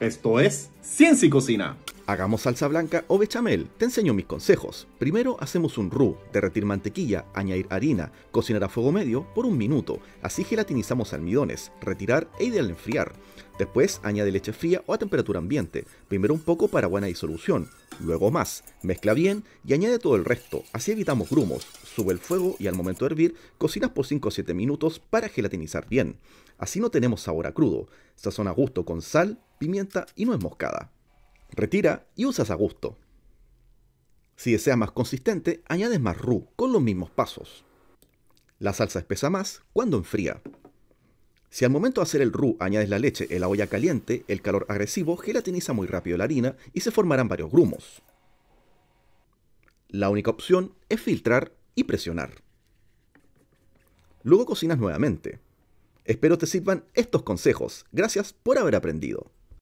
Esto es Ciencia y Cocina. Hagamos salsa blanca o bechamel, te enseño mis consejos. Primero hacemos un roux, derretir mantequilla, añadir harina, cocinar a fuego medio por un minuto, así gelatinizamos almidones, retirar e ideal enfriar. Después añade leche fría o a temperatura ambiente, primero un poco para buena disolución, luego más, mezcla bien y añade todo el resto, así evitamos grumos, sube el fuego y al momento de hervir cocinas por 5 o 7 minutos para gelatinizar bien. Así no tenemos sabor a crudo, sazón a gusto con sal, pimienta y nuez moscada. Retira y usas a gusto. Si deseas más consistente, añades más roux con los mismos pasos. La salsa espesa más cuando enfría. Si al momento de hacer el roux añades la leche en la olla caliente, el calor agresivo gelatiniza muy rápido la harina y se formarán varios grumos. La única opción es filtrar y presionar. Luego cocinas nuevamente. Espero te sirvan estos consejos. Gracias por haber aprendido.